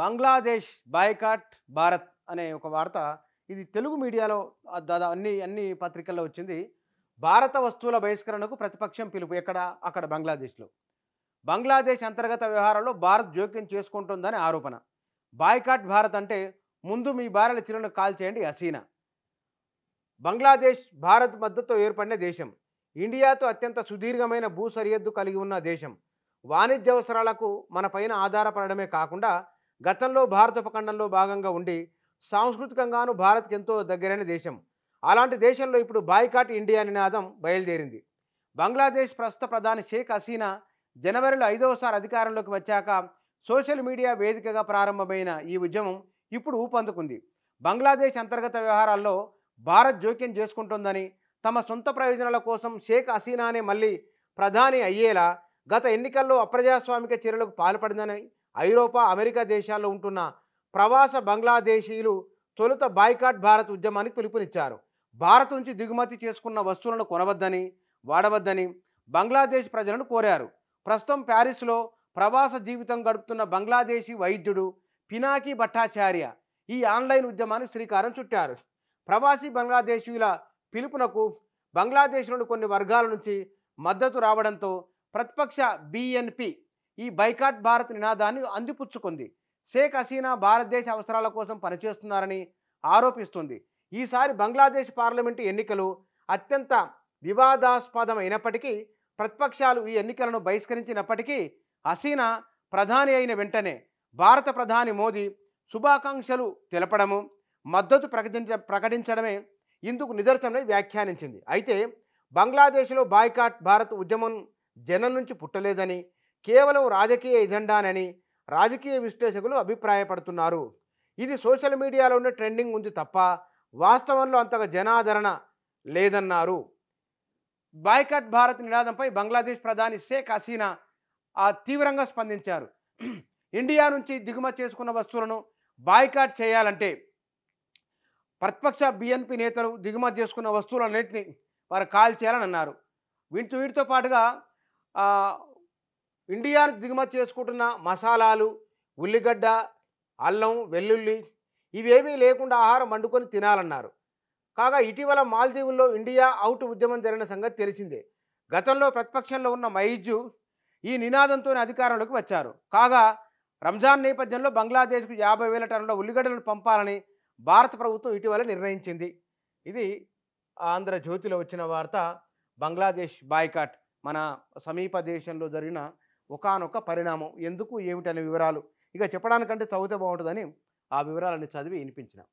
Bangladesh boycott Bharat అనే ఒక వార్త ఇది తెలుగు మీడియాలో దాదా అన్ని అన్ని పత్రికల్లో వచ్చింది భారత వస్తువుల బహిష్కరణకు ప్రతిపక్షం పిలుపు ఎక్కడ అక్కడ బంగ్లాదేశ్లో బంగ్లాదేశ్ అంతర్గత వ్యవహారాల్లో భారత్ జోక్యం చేసుకుంటుందని ఆరోపణ బాయ్కాట్ భారత్ అంటే ముందు మీ భార్యల చిరును కాల్ చేయండి హసీనా బంగ్లాదేశ్ భారత్ మద్దతు ఏర్పడిన దేశం ఇండియాతో అత్యంత సుదీర్ఘమైన భూ సరిహద్దు కలిగి ఉన్న దేశం వాణిజ్య అవసరాలకు మన పైన ఆధారపడమే కాకుండా గతంలో భారత ఉపఖండంలో భాగంగా ఉండి సాంస్కృతికంగాను భారత్కి ఎంతో దగ్గరైన దేశం అలాంటి దేశంలో ఇప్పుడు బాయ్కాట్ ఇండియా నినాదం బయలుదేరింది బంగ్లాదేశ్ ప్రస్తుత ప్రధాని షేక్ హసీనా జనవరిలో ఐదవసారి అధికారంలోకి వచ్చాక సోషల్ మీడియా వేదికగా ప్రారంభమైన ఈ ఉద్యమం ఇప్పుడు ఊపందుకుంది బంగ్లాదేశ్ అంతర్గత వ్యవహారాల్లో భారత్ జోక్యం చేసుకుంటుందని తమ సొంత ప్రయోజనాల కోసం షేక్ హసీనానే మళ్ళీ ప్రధాని అయ్యేలా గత ఎన్నికల్లో అప్రజాస్వామిక చర్యలకు పాల్పడిందని ఐరోపా అమెరికా దేశాల్లో ఉంటున్న ప్రవాస బంగ్లాదేశీయులు తొలుత బాయ్కాట్ భారత్ ఉద్యమానికి పిలుపునిచ్చారు భారత్ నుంచి దిగుమతి చేసుకున్న వస్తువులను కొనవద్దని వాడవద్దని బంగ్లాదేశ్ ప్రజలను కోరారు ప్రస్తుతం ప్యారిస్లో ప్రవాస జీవితం గడుపుతున్న బంగ్లాదేశీ వైద్యుడు పినాకి భట్టాచార్య ఈ ఆన్లైన్ ఉద్యమానికి శ్రీకారం చుట్టారు ప్రవాసీ బంగ్లాదేశీయుల పిలుపునకు బంగ్లాదేశ్లోని కొన్ని వర్గాల నుంచి మద్దతు రావడంతో ప్రతిపక్ష బిఎన్పి ఈ బైకాట్ భారత్ నినాదాన్ని అందిపుచ్చుకుంది షేక్ హసీనా భారతదేశ అవసరాల కోసం పనిచేస్తున్నారని ఆరోపిస్తుంది ఈసారి బంగ్లాదేశ్ పార్లమెంటు ఎన్నికలు అత్యంత వివాదాస్పదమైనప్పటికీ ప్రతిపక్షాలు ఈ ఎన్నికలను బహిష్కరించినప్పటికీ హసీనా ప్రధాని అయిన వెంటనే భారత ప్రధాని మోదీ శుభాకాంక్షలు తెలపడము మద్దతు ప్రకటించ ప్రకటించడమే ఇందుకు నిదర్శనమై వ్యాఖ్యానించింది అయితే బంగ్లాదేశ్లో బాయ్కాట్ భారత్ ఉద్యమం జనం నుంచి పుట్టలేదని కేవలం రాజకీయ ఎజెండానని రాజకీయ విశ్లేషకులు అభిప్రాయపడుతున్నారు ఇది సోషల్ మీడియాలో ఉండే ట్రెండింగ్ ఉంది తప్ప వాస్తవంలో అంతగా జనాదరణ లేదన్నారు బాయ్కట్ భారత్ నినాదంపై బంగ్లాదేశ్ ప్రధాని షేక్ హసీనా ఆ తీవ్రంగా స్పందించారు ఇండియా నుంచి దిగుమతి చేసుకున్న వస్తువులను బాయ్కాట్ చేయాలంటే ప్రతిపక్ష బీఎన్పీ నేతలు దిగుమతి చేసుకున్న వస్తువులన్నింటినీ వారు కాల్ చేయాలని అన్నారు వీటితో వీటితో పాటుగా ఇండియా దిగుమతి చేసుకుంటున్న మసాలాలు ఉల్లిగడ్డ అల్లం వెల్లుల్లి ఇవేమీ లేకుండా ఆహారం వండుకొని తినాలన్నారు కాగా ఇటీవల మాల్దీవుల్లో ఇండియా అవుట్ ఉద్యమం జరిగిన సంగతి తెలిసిందే గతంలో ప్రతిపక్షంలో ఉన్న మైజు ఈ నినాదంతో అధికారంలోకి వచ్చారు కాగా రంజాన్ నేపథ్యంలో బంగ్లాదేశ్కు యాభై వేల టన్నుల ఉల్లిగడ్డలను పంపాలని భారత ప్రభుత్వం ఇటీవల నిర్ణయించింది ఇది ఆంధ్రజ్యోతిలో వచ్చిన వార్త బంగ్లాదేశ్ బాయ్కాట్ మన సమీప దేశంలో జరిగిన ఒకనొక పరిణామం ఎందుకు ఏమిటనే వివరాలు ఇక చెప్పడానికంటే చదివితే బాగుంటుందని ఆ వివరాలను చదివి వినిపించినాం